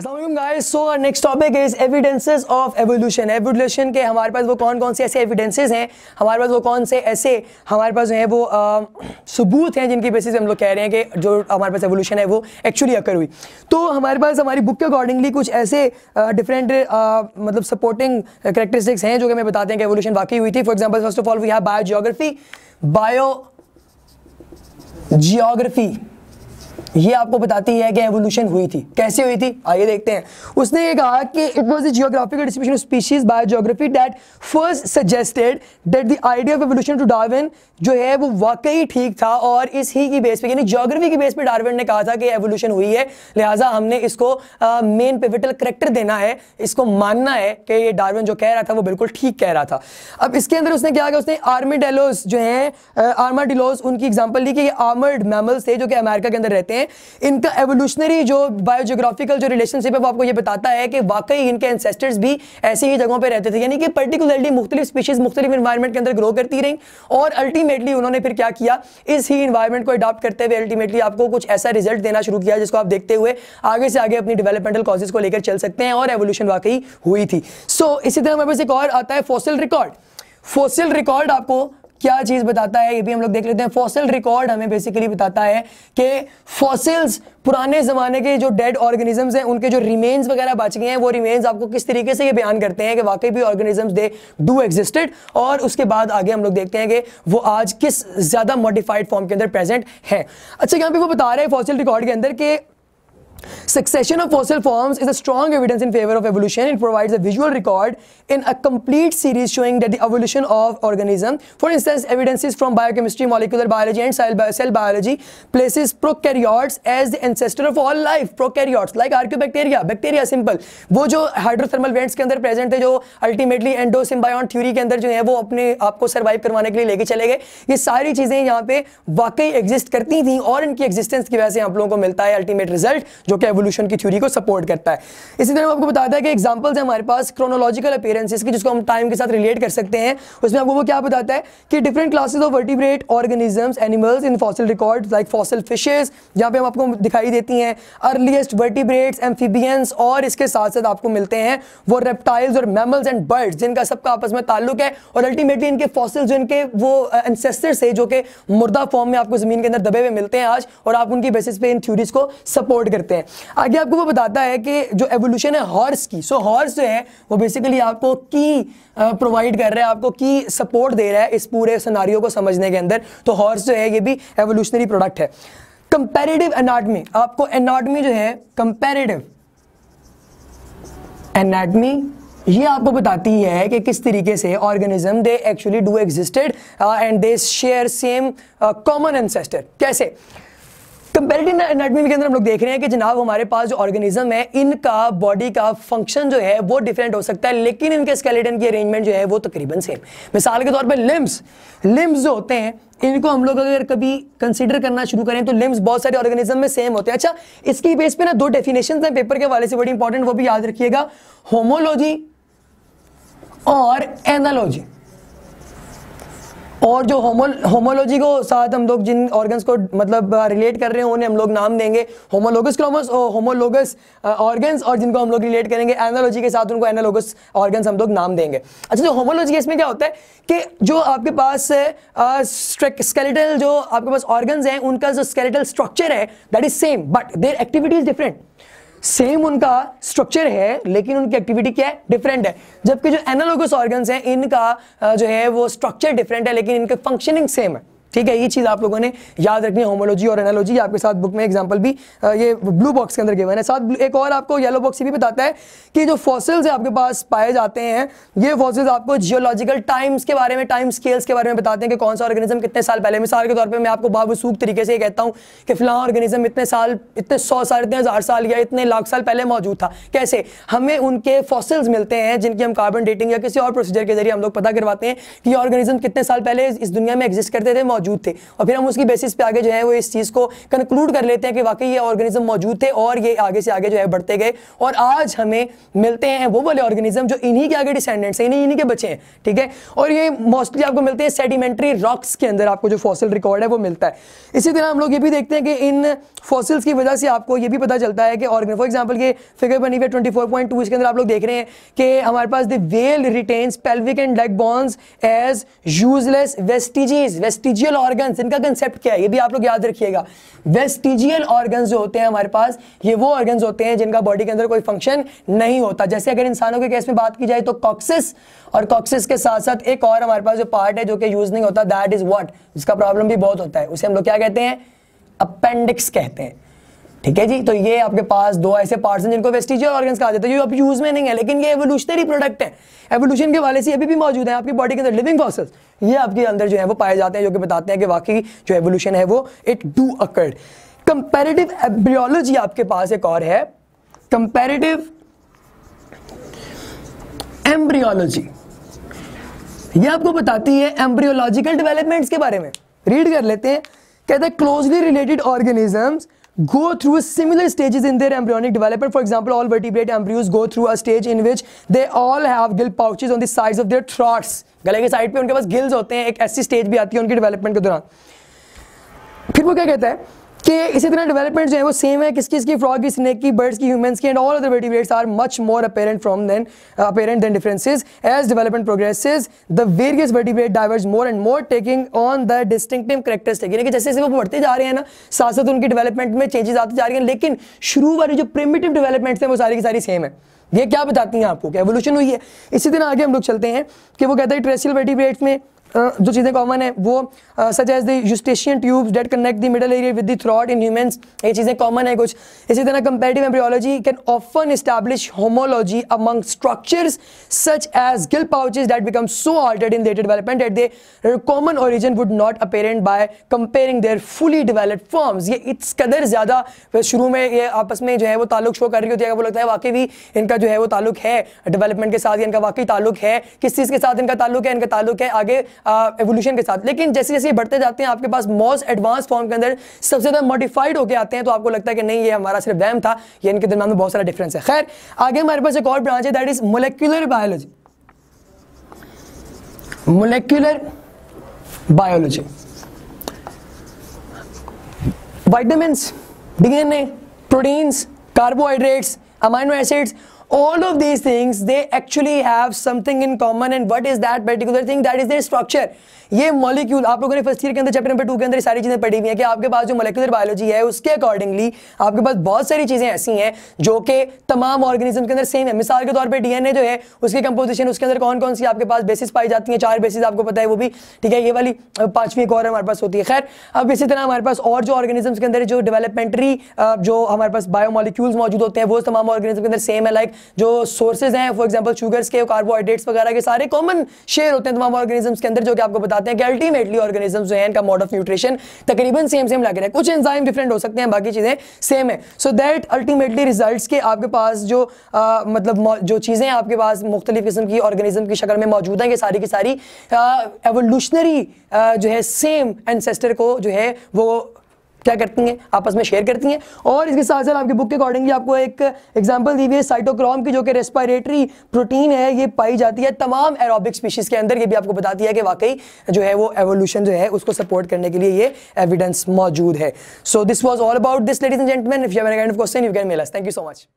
Guys so next topic is evidences of evolution evolution के हमारे पास वो कौन कौन से ऐसे एविडेंसेज हैं हमारे पास वो कौन से ऐसे हमारे पास जो है वो सबूत हैं जिनकी बेसिस हम लोग कह रहे हैं कि जो हमारे पास एवोल्यूशन है वो एक्चुअली अकर हुई तो हमारे पास हमारी बुक के अकॉर्डिंगली कुछ ऐसे डिफरेंट मतलब सपोर्टिंग करेक्टरिस्टिक्स हैं जो कि हमें बताते हैं कि एवोल्यूशन वाकई हुई थी for example first of all we have biogeography biogeography ये आपको बताती है कि एवोल्यूशन हुई थी कैसे हुई थी आइए देखते हैं उसने ये कहा कि it was the geographical distribution of species by geography that first suggested that the idea of evolution to Darwin जो है वो वाकई ठीक था और इस ही की बेस पे यानी जियोग्राफी की बेस पे डार्विन ने कहा था कि एवोल्यूशन हुई है लिहाजा हमने इसको मेन पिविटल करेक्टर देना है इसको मानना है कि ये डार्विन जो कह रहा था वो बिल्कुल ठीक कह रहा था अब इसके अंदर उसने क्या किया उसने आर्मी जो है आर्मा उनकी एग्जाम्पल दी कि आर्मर्ड मैमल्स थे जो कि अमेरिका के अंदर रहते हैं इनका एवोल्यूशनरी जो बायोजोग्राफिकल जो रिलेशनशिप है वो आपको ये बताता है कि वाकई इनके एनसेस्टर्स भी ऐसी ही जगहों पर रहते थे यानी कि पर्टिकुलरली मुख्तलिफ स्पीशीज मुख्तलिफ इन्वायरमेंट के अंदर ग्रो करती रहीं और अल्टीमेटली उन्होंने फिर क्या किया इस ही इन्वायरमेंट को अडॉप्ट करते हुए अल्टीमेटली आपको कुछ ऐसा रिजल्ट देना शुरू किया जिसको आप देखते हुए आगे से आगे अपनी डेवलपमेंटल कॉजेज को लेकर चल सकते हैं और एवोल्यूशन वाकई हुई थी सो so, इसी तरह हमारे पास एक और आता है फोसल रिकॉर्ड फोसिल रिकॉर्ड आपको क्या चीज़ बताता है ये भी हम लोग देख लेते हैं फॉसिल रिकॉर्ड हमें बेसिकली बताता है कि फॉसिल्स पुराने ज़माने के जो डेड ऑर्गेनिजम्स हैं उनके जो रिमेन्स वगैरह बच गए हैं वो रिमेन्स आपको किस तरीके से ये बयान करते हैं कि वाकई भी ऑर्गेनिजम्स दे डू एग्जिस्टेड और उसके बाद आगे हम लोग देखते हैं कि वो आज किस ज़्यादा मॉडिफाइड फॉर्म के अंदर प्रेजेंट है अच्छा यहाँ पे वो बता रहे हैं फॉसिल रिकॉर्ड के अंदर कि Succession of fossil forms is a strong evidence in favor of evolution. It provides a visual record in a complete series showing that the evolution of organism. For instance, evidences from biochemistry, molecular biology and cell, bio cell biology places prokaryotes as the ancestor of all life. Prokaryotes like archaeobacteria, bacteria simple. वो जो hydrothermal vents के अंदर present थे जो ultimately एंडोसिम्बायोन theory के अंदर जो है वो अपने आप को सर्वाइव करवाने के लिए लेके चले गए ये सारी चीज़ें यहाँ पे वाकई एग्जिस्ट करती थी और इनकी एग्जिस्टेंस की वजह से आप लोगों को मिलता है अल्टीमेट रिजल्ट जो कि एवोल्यूशन की थ्योरी को सपोर्ट करता है इसी तरह आपको बताता है कि एग्जाम्पल्स है हमारे पास क्रोनोलॉजिकल अपेयरेंसेज की जिसको हम टाइम के साथ रिलेट कर सकते हैं उसमें आपको वो क्या बताता है कि different classes of vertebrate organisms animals in fossil record like fossil fishes जहाँ पे हम आपको दिखाई देती हैं अर्लीस्ट वर्टिब्रेट्स एम्फीबियंस और इसके साथ साथ आपको मिलते हैं वो रेप्टाइल्स और मेमल्स एंड बर्ड्स जिनका सबका आपस में ताल्लुक है और अल्टीमेटली इनके फॉसिल जो इनके वो एनसेस्टर्स है जो कि मुर्दा फॉर्म में आपको जमीन के अंदर दबे हुए मिलते हैं आज और आप उनकी बेसिस पे इन थ्योरीज को सपोर्ट करते हैं हैं आगे आपको वो बताता है कि जो एवोल्यूशन है हॉर्स की सो so, हॉर्स जो है वो बेसिकली आपको की प्रोवाइड कर रहा है आपको की सपोर्ट दे रहा है इस पूरे सिनारियों को समझने के अंदर तो हॉर्स जो है ये भी एवोल्यूशनरी प्रोडक्ट है कंपेरेटिव एनाटमी आपको एनाटमी जो है कंपेरेटिव एनाटमी ये आपको बताती है कि किस तरीके से organism they actually do existed and they share same common ancestor कैसे कंपेरेटिव एनाटमी के अंदर हम लोग देख रहे हैं कि जनाब हमारे पास जो ऑर्गेनिज्म है इनका बॉडी का फंक्शन जो है वो डिफरेंट हो सकता है लेकिन इनके स्केलेटन की अरेंजमेंट जो है वो तकरीबन सेम मिसाल के तौर पर लिम्स लिम्स जो होते हैं इनको हम लोग अगर कभी कंसिडर करना शुरू करें तो लिम्स बहुत सारे ऑर्गेनिज्म में सेम होते हैं अच्छा इसकी बेस पे ना दो डेफिनेशन हैं पेपर के वाले से बड़ी इंपॉर्टेंट वो भी याद रखिएगा होमोलॉजी और एनालॉजी और जो होमो होमोलॉजी को साथ हम लोग जिन ऑर्गन्स को मतलब रिलेट कर रहे हैं उन्हें हम लोग नाम देंगे होमोलोगस क्रोमस होमोलोगस ऑर्गन्स और जिनको हम लोग रिलेट करेंगे एनालॉजी के साथ उनको एनालोगस ऑर्गन्स हम लोग नाम देंगे अच्छा जो होमोलॉजी इसमें क्या होता है कि जो आपके पास स्केलेटल जो आपके पास ऑर्गन्स हैं उनका जो स्केलेटल स्ट्रक्चर है that is same but their activity is different same उनका स्ट्रक्चर है लेकिन उनकी एक्टिविटी क्या है डिफरेंट है जबकि जो एनालोगस ऑर्गन्स हैं इनका जो है वो स्ट्रक्चर डिफरेंट है लेकिन इनका फंक्शनिंग सेम है ठीक है ये चीज़ आप लोगों ने याद रखनी है होमोलॉजी और एनालॉजी आपके साथ बुक में एग्जाम्पल भी ये ब्लू बॉक्स के अंदर गिवन है साथ एक और आपको येलो बॉक्स भी बताता है कि जो फॉसिल्स आपके पास पाए जाते हैं ये फॉसिल्स आपको जियोलॉजिकल टाइम्स के बारे में टाइम स्केल्स के बारे में बताते हैं कि कौन सा ऑर्गेनिज्म कितने साल पहले मिसाल के तौर पर मैं आपको बाबूसूख तरीके से कहता हूँ कि फिलहाल ऑर्गेनिज्म इतने साल इतने सौ साल इतने हज़ार साल या इतने लाख साल पहले मौजूद था कैसे हमें उनके फॉसिल्स मिलते हैं जिनकी हम कार्बन डेटिंग या किसी और प्रोसीजर के जरिए हम लोग पता करवाते हैं कि ऑर्गेनिज्म कितने साल पहले इस दुनिया में एग्जिस्ट करते थे मौजूद थे और फिर हम उसकी बेसिस पे आगे जो है वो इस चीज़ को कंक्लूड कर लेते हैं कि वाकई ये ऑर्गेनिज्म मौजूद थे और ये आगे से आगे जो है बढ़ते गए और आज हमें मिलते हैं वो वाले ऑर्गेनिज्म जो इन्हीं के आगे डिसेंडेंट्स हैं इन्हीं इन्हीं के बच्चे हैं ठीक है और ये मोस्टली आपको मिलते हैं सेडिमेंट्री रॉक्स के अंदर आपको जो फॉसिल रिकॉर्ड है वो मिलता है इसी तरह हम लोग ये भी देखते हैं कि इन फॉसिल्स की वजह से आपको ये भी पता चलता है कि ऑर्गन फॉर एग्जाम्पल ये फिगर बनी हुई है ट्वेंटी इसके अंदर आप लोग देख रहे हैं कि हमारे पास the whale retains pelvic and leg bones as useless vestiges vestigial vestigial organs इनका कंसेप्ट क्या है ये भी आप लोग याद रखिएगा वेस्टिजियल ऑर्गन्स जो होते हैं हमारे पास ये वो ऑर्गन्स होते हैं जिनका बॉडी के अंदर कोई फंक्शन नहीं होता जैसे अगर इंसानों के केस में बात की जाए तो कॉक्सिस और कॉक्सिस के साथ साथ एक और हमारे पास जो पार्ट है जो कि यूज नहीं होता दैट इज वॉट जिसका प्रॉब्लम भी बहुत होता है उसे हम लोग क्या कहते हैं अपेंडिक्स कहते हैं ठीक है जी तो ये आपके पास दो ऐसे पार्ट्स हैं जिनको वेस्टिजियल ऑर्गन्स कहा जाता है जो अब यूज में नहीं है लेकिन ये एवोल्यूशनरी प्रोडक्ट है एवोल्यूशन के वाले से अभी भी मौजूद है आपकी बॉडी के अंदर लिविंग फॉसिल्स ये आपके अंदर जो है वो पाए जाते हैं जो कि बताते हैं कि वाकई जो एवोल्यूशन है वो it do occurred comparative embryology आपके पास एक और है कंपेरेटिव एम्ब्रियोलॉजी ये आपको बताती है एम्ब्रियोलॉजिकल डेवलपमेंट्स के बारे में रीड कर लेते हैं कहते हैं closely related organisms go through similar stages in their embryonic development. For example, all vertebrate embryos go through a stage in which they all have gill pouches on the sides of their throats. गले के side पे उनके पास gills होते हैं एक ऐसी stage भी आती है उनकी डेवलपमेंट के दौरान फिर वो क्या कहता है कि इसी तरह डेवलपमेंट जो है वो सेम है किस किस की फ्रॉग की स्नेक की बर्ड्स की ह्यूमंस की and all other वेटिवेट्स are much more apparent from then apparent then differences as development progresses the various वेटिवेट diverse more and more taking on the distinctive characteristic यानी कि जैसे जैसे वो बढ़ते जा रहे हैं ना साथ साथ उनकी डेवलपमेंट में चेंजेस आते जा रहे हैं लेकिन शुरू वाली जो प्रिमेटिव डेवलपमेंट्स हैं वो सारी की सारी सेम है ये क्या बताती हैं आपको कि एवोल्यूशन हुई है इसी तरह आगे हम लोग चलते हैं कि वो कहते हैं ट्रेसियल वेटिवेट्स में जो चीज़ें कॉमन है वो such as eustachian tube that connect the middle area with the throat in humans ये चीज़ें कॉमन है कुछ इसी तरह comparative embryology can often establish homology among structures such as gill pouches that become so altered in later development that their common origin would not apparent by comparing their fully developed forms ये इस कदर ज़्यादा शुरू में ये आपस में जो है वो ताल्लुक शो कर रही होती है वो लगता है वाकई भी इनका जो है वो ताल्लुक है डेवलपमेंट के साथ इनका वाकई ताल्लुक है किस चीज़ के साथ इनका ताल्लुक है इनका ताल्लुक है आगे एवोल्यूशन के साथ लेकिन जैसे जैसे ये बढ़ते जाते हैं आपके पास मोस्ट एडवांस फॉर्म के अंदर सबसे ज़्यादा मॉडिफाइड होकर आते हैं तो आपको लगता है कि नहीं ये हमारा सिर्फ वैम था ये इनके दरमियान में बहुत सारा डिफरेंस है खैर आगे हमारे पास एक और ब्रांच है that is molecular biology molecular biology vitamin D proteins carbohydrates amino acids all of these things they actually have something in common and what is that particular thing that is their structure ये molecule आप लोगों ने first year के अंदर chapter number two के अंदर सारी चीज़ें पढ़ी हुई हैं कि आपके पास जो मोलिकुलर बायोलॉजी है उसके अकॉर्डिंगली आपके पास बहुत सारी चीज़ें ऐसी हैं जो कि तमाम ऑर्गेनिज्म के अंदर सेम है मिसाल के तौर पर डीएनए जो है उसकी कंपोजिशन उसके अंदर कौन कौन सी आपके पास बेसिस पाई जाती हैं चार बेसिस आपको पता है वो भी ठीक है ये वाली पाँचवीं एक और हमारे पास होती है खैर अब इसी तरह हमारे पास और जो ऑर्गेनिजम्स के अंदर जो डेवलपमेंट्री जो हमारे पास बायोमोलिक्यूल्स मौजूद होते हैं वो तमाम ऑर्गेनिज्म के अंदर सेम है लाइक जो सोर्सेज हैं फॉर एग्जाम्पल शुगर्स के कार्बोहाइड्रेट्स वगैरह के सारे कॉमन शेयर होते हैं तमाम ऑर्गेनिजम्स के अंदर जो कि आपको बताते हैं कि अल्टीमेटली ऑर्गेनिजम्स जो है इनका मोड ऑफ न्यूट्रिशन तकरीबन सेम सेम लग रहा है कुछ एंजाइम डिफरेंट हो सकते हैं बाकी चीज़ें सेम है सो दैट अल्टीमेटली रिजल्ट के आपके पास जो आ, मतलब जो चीज़ें आपके पास मुख्तलिफ किस्म की ऑर्गेनिज्म की शक्ल में मौजूद हैं ये सारी की सारी एवोल्यूशनरी जो है सेम एनसेस्टर को जो है वो क्या करती हैं आपस में शेयर करती हैं और इसके साथ साथ आपकी बुक के अकॉर्डिंगली आपको एक एग्जांपल दी हुई है साइटोक्रोम की जो कि रेस्पायरेटरी प्रोटीन है ये पाई जाती है तमाम एरोबिक स्पीशीज़ के अंदर ये भी आपको बताती है कि वाकई जो है वो एवोल्यूशन जो है उसको सपोर्ट करने के लिए ये एविडेंस मौजूद है so this was all about this ladies and gentlemen if you have question you can mail thank you so much